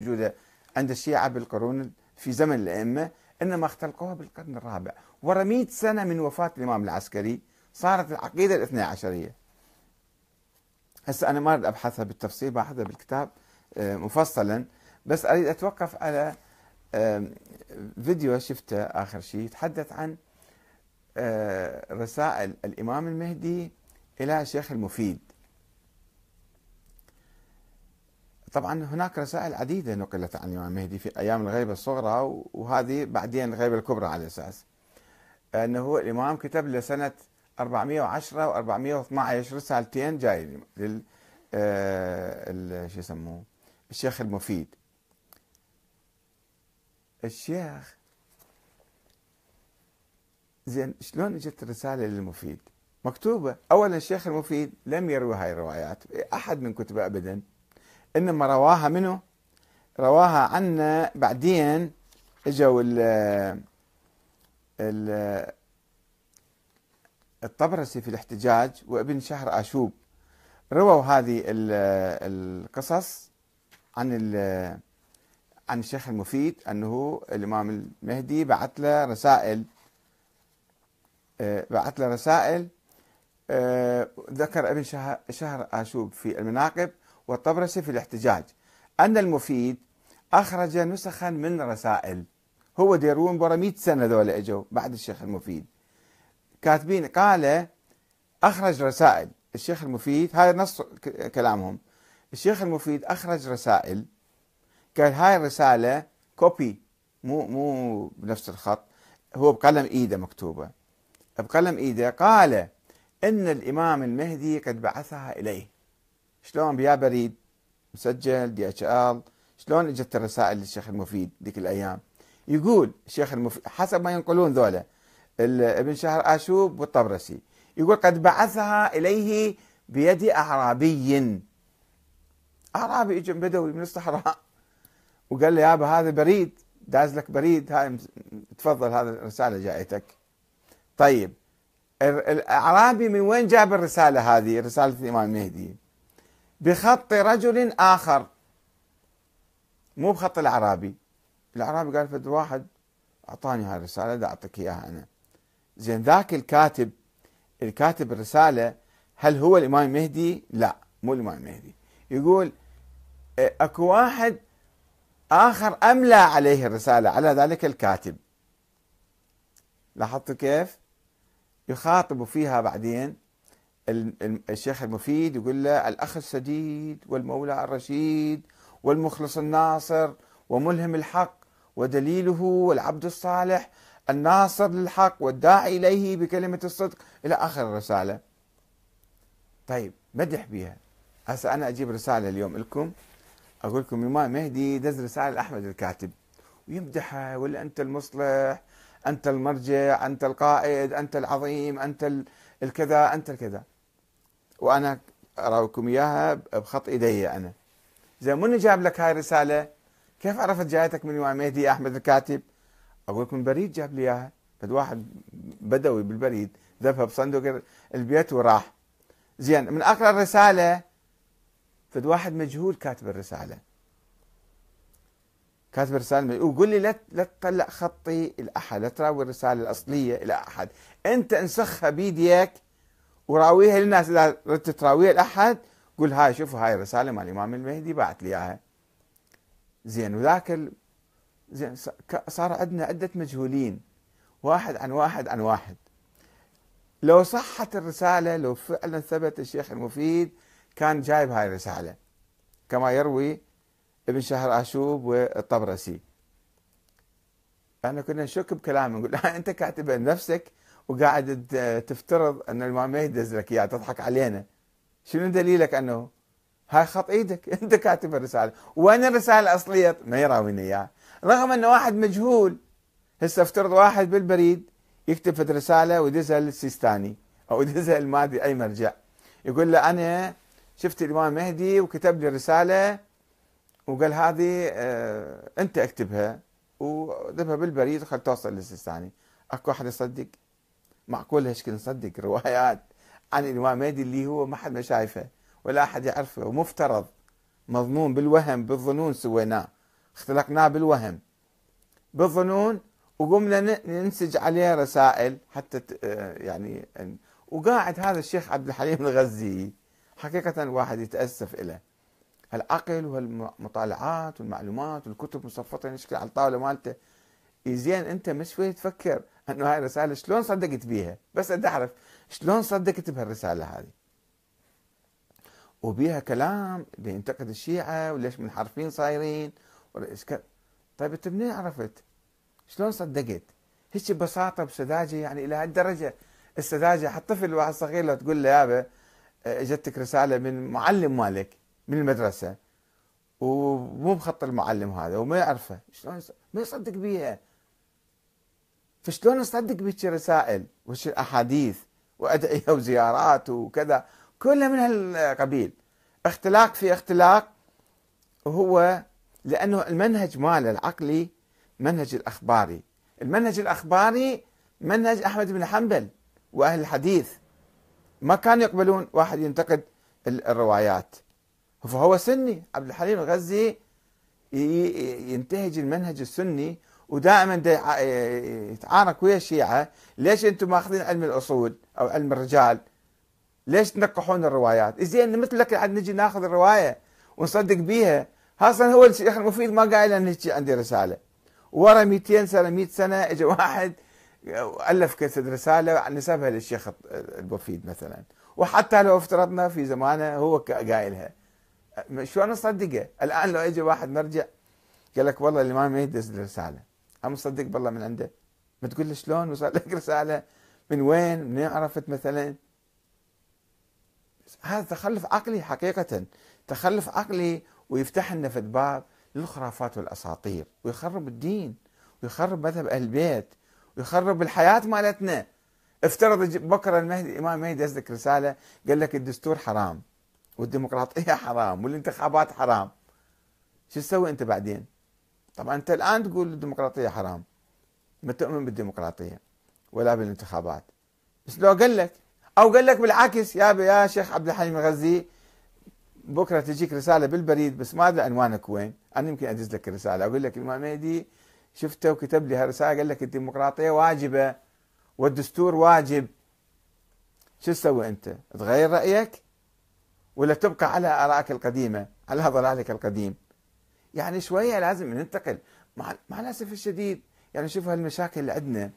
موجودة عند الشيعة بالقرون في زمن الأئمة إنما اختلقوها بالقرن الرابع ورا 100 سنة من وفاة الإمام العسكري صارت العقيدة الاثنى عشرية هسه أنا ما أريد أبحثها بالتفصيل بأخذها بالكتاب آه، مفصلا بس أريد أتوقف على آه، فيديو شفته آخر شيء يتحدث عن آه، رسائل الإمام المهدي إلى الشيخ المفيد طبعا هناك رسائل عديدة نقلت عن الإمام المهدي في أيام الغيبة الصغرى وهذه بعدين الغيبة الكبرى على أساس أنه الإمام كتب لسنة 410 و 412 رسالتين جاي لل آه، شو يسموه الشيخ المفيد الشيخ زين شلون اجت الرساله للمفيد؟ مكتوبه اولا الشيخ المفيد لم يروي هاي الروايات احد من كتبه ابدا انما رواها منه رواها عنا بعدين اجوا ال ال الطبرسي في الاحتجاج وابن شهر اشوب رووا هذه القصص عن عن الشيخ المفيد انه الامام المهدي بعث له رسائل آه، بعث له رسائل آه، ذكر ابن شهر اشوب في المناقب والطبرسي في الاحتجاج أن المفيد أخرج نسخا من رسائل هو ديرون ورا 100 سنة ذولا اجوا بعد الشيخ المفيد كاتبين قال أخرج رسائل الشيخ المفيد هذا نص كلامهم الشيخ المفيد أخرج رسائل قال هاي الرسالة كوبي مو مو بنفس الخط هو بقلم ايده مكتوبه بقلم ايده قال ان الامام المهدي قد بعثها اليه شلون بيا بريد مسجل دي اتش ال شلون اجت الرسائل للشيخ المفيد ذيك الايام يقول الشيخ المفيد حسب ما ينقلون ذولا ابن شهر اشوب والطبرسي يقول قد بعثها اليه بيد اعرابي اعرابي اجى بدوي من الصحراء وقال له يابا هذا بريد داز لك بريد هاي تفضل هذا الرساله جايتك طيب الاعرابي من وين جاب الرساله هذه رساله الامام المهدي بخط رجل آخر مو بخط الأعرابي الأعرابي قال فد واحد أعطاني هاي الرسالة دا أعطيك إياها أنا زين ذاك الكاتب الكاتب الرسالة هل هو الإمام المهدي؟ لا مو الإمام المهدي يقول أكو واحد آخر أملى عليه الرسالة على ذلك الكاتب لاحظتوا كيف؟ يخاطب فيها بعدين الشيخ المفيد يقول له الأخ السديد والمولى الرشيد والمخلص الناصر وملهم الحق ودليله والعبد الصالح الناصر للحق والداعي إليه بكلمة الصدق إلى آخر الرسالة طيب مدح بها هسه أنا أجيب رسالة اليوم لكم أقول لكم الإمام مهدي دز رسالة لأحمد الكاتب ويمدحه ولا أنت المصلح أنت المرجع أنت القائد أنت العظيم أنت الكذا أنت الكذا وانا اراويكم اياها بخط ايدي انا زين من جاب لك هاي الرساله كيف عرفت جايتك من امام مهدي احمد الكاتب اقول لك من بريد جاب لي اياها فد واحد بدوي بالبريد ذبها بصندوق البيت وراح زين من اقرا الرساله فد واحد مجهول كاتب الرساله كاتب الرسالة وقول لي لا لا تطلع خطي الاحد لا تراوي الرساله الاصليه الى احد انت انسخها بيديك وراويها للناس اذا ردت تراويها لاحد قول هاي شوفوا هاي الرساله مال الامام المهدي بعت لي اياها زين وذاك زين صار عندنا عده مجهولين واحد عن واحد عن واحد لو صحت الرساله لو فعلا ثبت الشيخ المفيد كان جايب هاي الرساله كما يروي ابن شهر اشوب والطبرسي احنا يعني كنا نشك بكلامه نقول انت كاتبه نفسك وقاعد تفترض أن الإمام مهدي دز لك اياها تضحك علينا شنو دليلك أنه هاي خط إيدك أنت كاتب الرسالة وين الرسالة الأصلية ما يراوينا إياها رغم أنه واحد مجهول هسه افترض واحد بالبريد يكتب في رسالة ويدزها للسيستاني أو يدزها المادي أي مرجع يقول له أنا شفت الإمام مهدي وكتب لي رسالة وقال هذه آه، أنت اكتبها وذبها بالبريد وخل توصل للسيستاني اكو احد يصدق معقول هيك نصدق روايات عن الإمام مهدي اللي هو ما حد ما شايفه ولا أحد يعرفه ومفترض مظنون بالوهم بالظنون سويناه اختلقناه بالوهم بالظنون وقمنا ننسج عليه رسائل حتى آه، يعني وقاعد هذا الشيخ عبد الحليم الغزي حقيقة الواحد يتأسف إله هالعقل وهالمطالعات والمعلومات والكتب مصفطة نشكل يعني على الطاولة مالته إيه زين أنت مش فيه تفكر انه هاي الرساله شلون صدقت بيها بس بدي اعرف شلون صدقت بهالرساله هذه وبيها كلام بينتقد الشيعه وليش منحرفين صايرين طيب انت منين عرفت؟ شلون صدقت؟ هيك ببساطه بسذاجه يعني الى هالدرجه السذاجه حتى طفل واحد صغير لو تقول له يابا آه، اجتك رساله من معلم مالك من المدرسه ومو بخط المعلم هذا وما يعرفه شلون ما يصدق بيها فشلون اصدق بهيك رسائل وش احاديث وادعيه وزيارات وكذا كلها من هالقبيل اختلاق في اختلاق وهو لانه المنهج ماله العقلي منهج الاخباري المنهج الاخباري منهج احمد بن حنبل واهل الحديث ما كانوا يقبلون واحد ينتقد الروايات فهو سني عبد الحليم الغزي ينتهج المنهج السني ودائما إيه، إيه، يتعارك ويا الشيعه ليش انتم ماخذين علم الاصول او علم الرجال؟ ليش تنقحون الروايات؟ زين مثلك عاد نجي ناخذ الروايه ونصدق بيها اصلا هو الشيخ المفيد ما قايل ان عندي رساله ورا 200 سنه 100 سنه اجى واحد الف كسد رساله نسبها للشيخ المفيد مثلا وحتى لو افترضنا في زمانه هو قايلها شلون نصدقه؟ الان لو اجى واحد مرجع قال لك والله الامام يدرس الرساله عم تصدق بالله من عنده ما تقول لي شلون وصل لك رساله من وين من عرفت مثلا هذا تخلف عقلي حقيقة تخلف عقلي ويفتح لنا في الباب للخرافات والأساطير ويخرب الدين ويخرب مذهب أهل البيت ويخرب الحياة مالتنا افترض بكرة المهدي الإمام المهدي يسلك رسالة قال لك الدستور حرام والديمقراطية حرام والانتخابات حرام شو تسوي أنت بعدين؟ طبعا انت الان تقول الديمقراطيه حرام ما تؤمن بالديمقراطيه ولا بالانتخابات بس لو قال لك او قال لك بالعكس يا يا شيخ عبد الحليم الغزي بكره تجيك رساله بالبريد بس ما ادري عنوانك وين انا يمكن ادز لك الرساله اقول لك الامام مهدي شفته وكتب لي هالرساله قال لك الديمقراطيه واجبه والدستور واجب شو تسوي انت؟ تغير رايك؟ ولا تبقى على ارائك القديمه، على ضلالك القديم؟ يعني شويه لازم ننتقل مع, مع الاسف الشديد يعني شوف هالمشاكل اللي عندنا